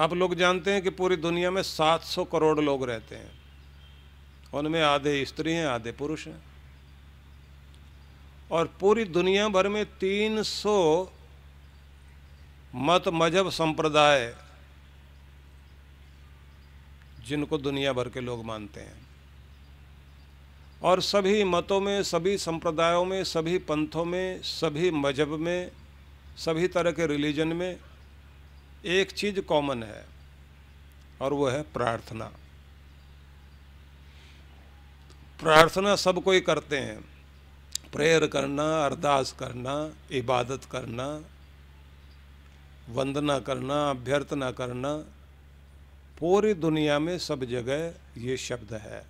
आप लोग जानते हैं कि पूरी दुनिया में 700 करोड़ लोग रहते हैं उनमें आधे स्त्री हैं आधे पुरुष हैं और पूरी दुनिया भर में 300 मत मजहब संप्रदाय जिनको दुनिया भर के लोग मानते हैं और सभी मतों में सभी संप्रदायों में सभी पंथों में सभी मजहब में सभी तरह के रिलीजन में एक चीज़ कॉमन है और वो है प्रार्थना प्रार्थना सब कोई करते हैं प्रेयर करना अरदास करना इबादत करना वंदना करना अभ्यर्थना करना पूरी दुनिया में सब जगह ये शब्द है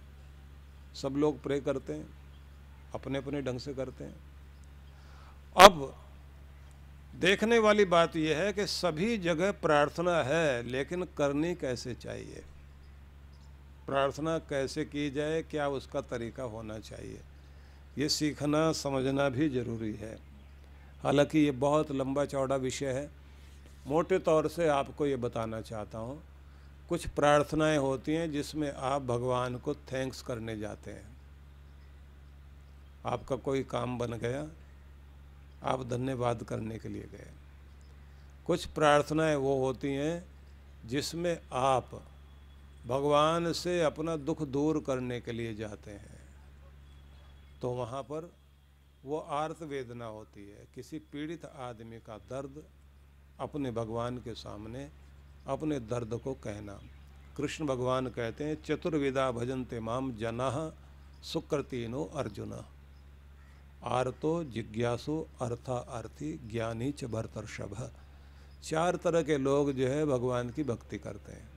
सब लोग प्रे करते हैं अपने अपने ढंग से करते हैं अब देखने वाली बात यह है कि सभी जगह प्रार्थना है लेकिन करनी कैसे चाहिए प्रार्थना कैसे की जाए क्या उसका तरीका होना चाहिए ये सीखना समझना भी ज़रूरी है हालांकि ये बहुत लंबा चौड़ा विषय है मोटे तौर से आपको ये बताना चाहता हूँ कुछ प्रार्थनाएं होती हैं जिसमें आप भगवान को थैंक्स करने जाते हैं आपका कोई काम बन गया आप धन्यवाद करने के लिए गए कुछ प्रार्थनाएं वो होती हैं जिसमें आप भगवान से अपना दुख दूर करने के लिए जाते हैं तो वहाँ पर वो आर्त वेदना होती है किसी पीड़ित आदमी का दर्द अपने भगवान के सामने अपने दर्द को कहना कृष्ण भगवान कहते हैं चतुर्विदा भजनते माम जना सुकृतिनो अर्जुना आर्तो जिज्ञासु अर्था अर्थी ज्ञानी च भरतर्षभ चार तरह के लोग जो है भगवान की भक्ति करते हैं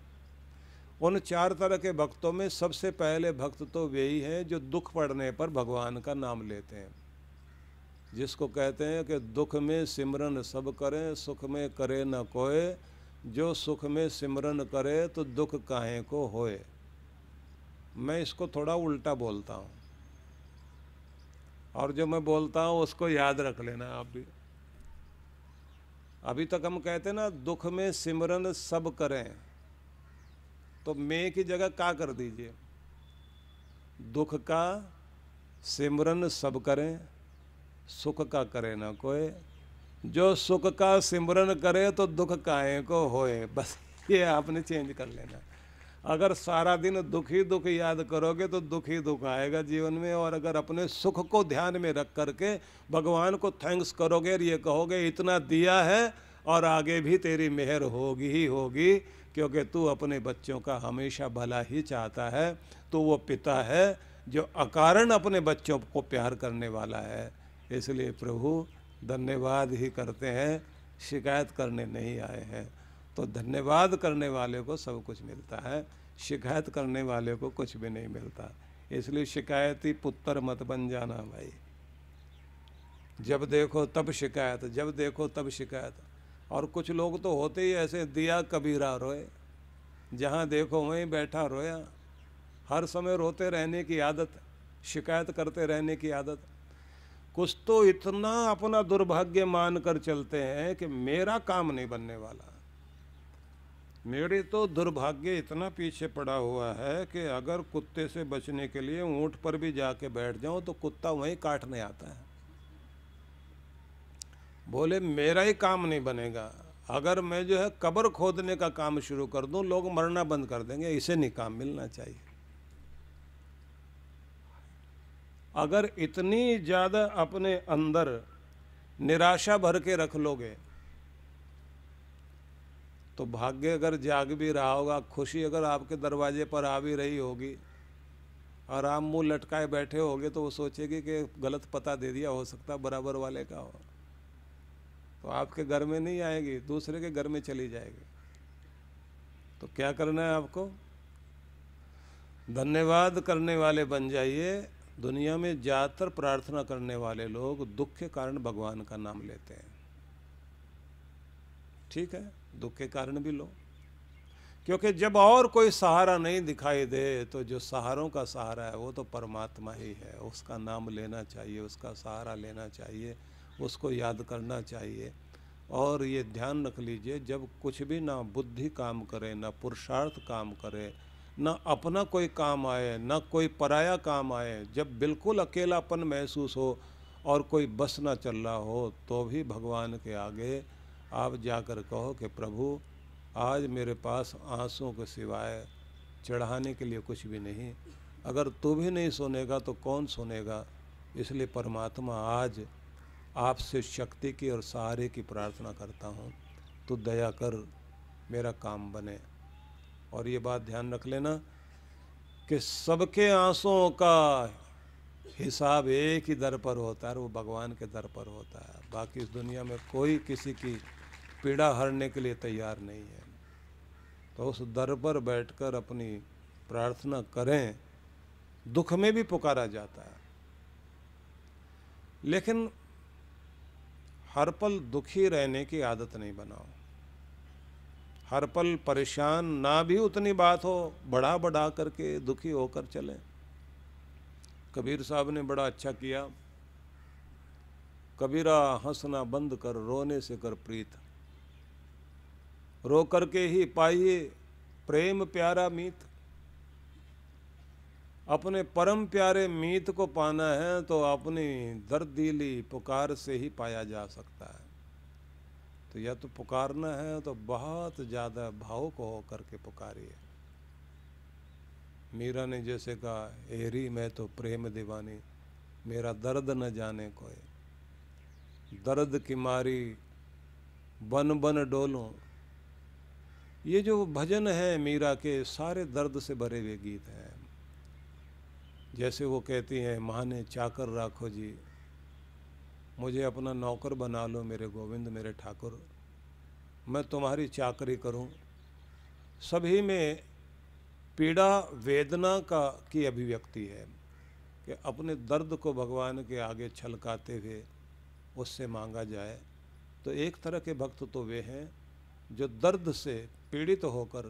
उन चार तरह के भक्तों में सबसे पहले भक्त तो वे ही हैं जो दुख पड़ने पर भगवान का नाम लेते हैं जिसको कहते हैं कि दुख में सिमरन सब करें सुख में करे न कोय जो सुख में सिमरन करे तो दुख काहे को होए मैं इसको थोड़ा उल्टा बोलता हूँ और जो मैं बोलता हूँ उसको याद रख लेना आप भी अभी तक हम कहते ना दुख में सिमरन सब करें तो मैं की जगह का कर दीजिए दुख का सिमरन सब करें सुख का करे ना कोई जो सुख का सिमरन करे तो दुख काहे को होए बस ये आपने चेंज कर लेना अगर सारा दिन दुखी दुख याद करोगे तो दुखी दुख आएगा जीवन में और अगर अपने सुख को ध्यान में रख करके भगवान को थैंक्स करोगे और ये कहोगे इतना दिया है और आगे भी तेरी मेहर होगी ही होगी क्योंकि तू अपने बच्चों का हमेशा भला ही चाहता है तो वो पिता है जो अकारण अपने बच्चों को प्यार करने वाला है इसलिए प्रभु धन्यवाद ही करते हैं शिकायत करने नहीं आए हैं तो धन्यवाद करने वाले को सब कुछ मिलता है शिकायत करने वाले को कुछ भी नहीं मिलता इसलिए शिकायती पुत्र मत बन जाना भाई जब देखो तब शिकायत जब देखो तब शिकायत और कुछ लोग तो होते ही ऐसे दिया कबीरा रोए जहाँ देखो वहीं बैठा रोया हर समय रोते रहने की आदत शिकायत करते रहने की आदत कुछ तो इतना अपना दुर्भाग्य मान कर चलते हैं कि मेरा काम नहीं बनने वाला मेरे तो दुर्भाग्य इतना पीछे पड़ा हुआ है कि अगर कुत्ते से बचने के लिए ऊँट पर भी जाके बैठ जाऊँ तो कुत्ता वहीं काटने आता है बोले मेरा ही काम नहीं बनेगा अगर मैं जो है कब्र खोदने का काम शुरू कर दूं लोग मरना बंद कर देंगे इसे नहीं काम मिलना चाहिए अगर इतनी ज़्यादा अपने अंदर निराशा भर के रख लोगे तो भाग्य अगर जाग भी रहा होगा खुशी अगर आपके दरवाजे पर आ भी रही होगी और आप मुँह लटकाए बैठे होगे तो वो सोचेगी कि गलत पता दे दिया हो सकता बराबर वाले का हो तो आपके घर में नहीं आएगी दूसरे के घर में चली जाएगी तो क्या करना है आपको धन्यवाद करने वाले बन जाइए दुनिया में ज़्यादातर प्रार्थना करने वाले लोग दुख के कारण भगवान का नाम लेते हैं ठीक है दुख के कारण भी लो क्योंकि जब और कोई सहारा नहीं दिखाई दे तो जो सहारों का सहारा है वो तो परमात्मा ही है उसका नाम लेना चाहिए उसका सहारा लेना चाहिए उसको याद करना चाहिए और ये ध्यान रख लीजिए जब कुछ भी ना बुद्धि काम करे ना पुरुषार्थ काम करे ना अपना कोई काम आए ना कोई पराया काम आए जब बिल्कुल अकेलापन महसूस हो और कोई बस ना चल रहा हो तो भी भगवान के आगे आप जाकर कहो कि प्रभु आज मेरे पास आंसुओं के सिवाय चढ़ाने के लिए कुछ भी नहीं अगर तू भी नहीं सुनेगा तो कौन सुनेगा इसलिए परमात्मा आज आपसे शक्ति की और सहारे की प्रार्थना करता हूँ तो दया कर मेरा काम बने और ये बात ध्यान रख लेना कि सबके आंसुओं का हिसाब एक ही दर पर होता है और वो भगवान के दर पर होता है बाकी इस दुनिया में कोई किसी की पीड़ा हरने के लिए तैयार नहीं है तो उस दर पर बैठकर अपनी प्रार्थना करें दुख में भी पुकारा जाता है लेकिन हर पल दुखी रहने की आदत नहीं बनाओ हर पल परेशान ना भी उतनी बात हो बढ़ा बढ़ा करके दुखी होकर चले कबीर साहब ने बड़ा अच्छा किया कबीरा हंसना बंद कर रोने से कर प्रीत रो करके ही पाइए प्रेम प्यारा मीत अपने परम प्यारे मीत को पाना है तो अपनी दर्दीली पुकार से ही पाया जा सकता है तो या तो पुकारना है तो बहुत ज़्यादा भावुक हो करके पुकारिए मीरा ने जैसे कहा एरी मैं तो प्रेम दीवानी मेरा दर्द न जाने कोई दर्द की मारी बन बन डोलूं ये जो भजन हैं मीरा के सारे दर्द से भरे हुए गीत हैं जैसे वो कहती हैं महाने चाकर राखो जी मुझे अपना नौकर बना लो मेरे गोविंद मेरे ठाकुर मैं तुम्हारी चाकरी करूं सभी में पीड़ा वेदना का की अभिव्यक्ति है कि अपने दर्द को भगवान के आगे छलकाते हुए उससे मांगा जाए तो एक तरह के भक्त तो वे हैं जो दर्द से पीड़ित तो होकर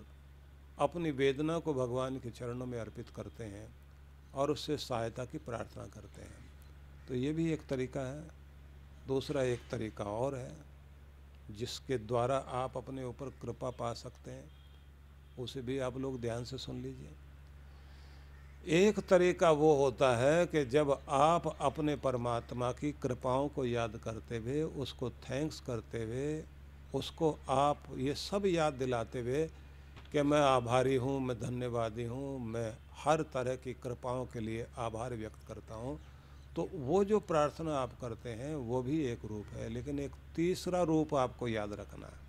अपनी वेदना को भगवान के चरणों में अर्पित करते हैं और उससे सहायता की प्रार्थना करते हैं तो ये भी एक तरीका है दूसरा एक तरीका और है जिसके द्वारा आप अपने ऊपर कृपा पा सकते हैं उसे भी आप लोग ध्यान से सुन लीजिए एक तरीका वो होता है कि जब आप अपने परमात्मा की कृपाओं को याद करते हुए उसको थैंक्स करते हुए उसको आप ये सब याद दिलाते हुए कि मैं आभारी हूँ मैं धन्यवादी हूँ मैं हर तरह की कृपाओं के लिए आभार व्यक्त करता हूँ तो वो जो प्रार्थना आप करते हैं वो भी एक रूप है लेकिन एक तीसरा रूप आपको याद रखना है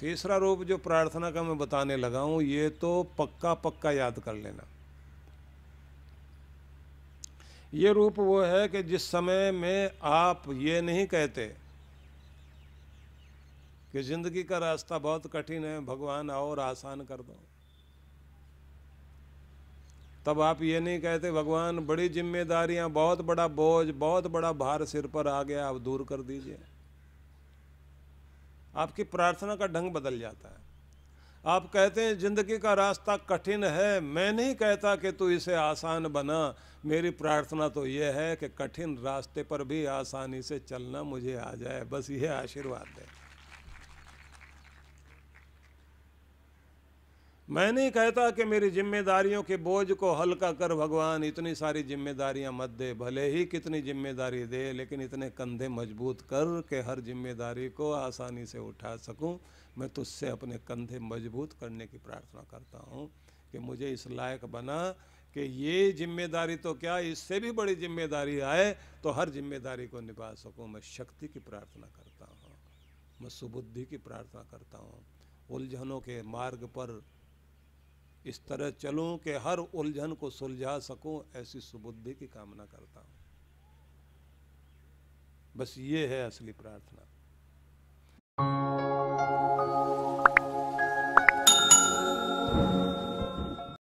तीसरा रूप जो प्रार्थना का मैं बताने लगा हूँ ये तो पक्का पक्का याद कर लेना ये रूप वो है कि जिस समय में आप ये नहीं कहते कि जिंदगी का रास्ता बहुत कठिन है भगवान और आसान कर दो तब आप ये नहीं कहते भगवान बड़ी जिम्मेदारियां बहुत बड़ा बोझ बहुत बड़ा भार सिर पर आ गया आप दूर कर दीजिए आपकी प्रार्थना का ढंग बदल जाता है आप कहते हैं ज़िंदगी का रास्ता कठिन है मैं नहीं कहता कि तू इसे आसान बना मेरी प्रार्थना तो यह है कि कठिन रास्ते पर भी आसानी से चलना मुझे आ जाए बस यह आशीर्वाद है मैं नहीं कहता कि मेरी जिम्मेदारियों के बोझ को हल्का कर भगवान इतनी सारी जिम्मेदारियां मत दे भले ही कितनी जिम्मेदारी दे लेकिन इतने कंधे मजबूत कर के हर जिम्मेदारी को आसानी से उठा सकूं मैं तुझसे अपने कंधे मजबूत करने की प्रार्थना करता हूं कि मुझे इस लायक बना कि ये जिम्मेदारी तो क्या इससे भी बड़ी जिम्मेदारी आए तो हर जिम्मेदारी को निभा सकूँ मैं शक्ति की प्रार्थना करता हूँ मैं सुबुद्धि की प्रार्थना करता हूँ उलझनों के मार्ग पर इस तरह चलूं कि हर उलझन को सुलझा सकूं ऐसी सुबुद्धि की कामना करता हूं बस ये है असली प्रार्थना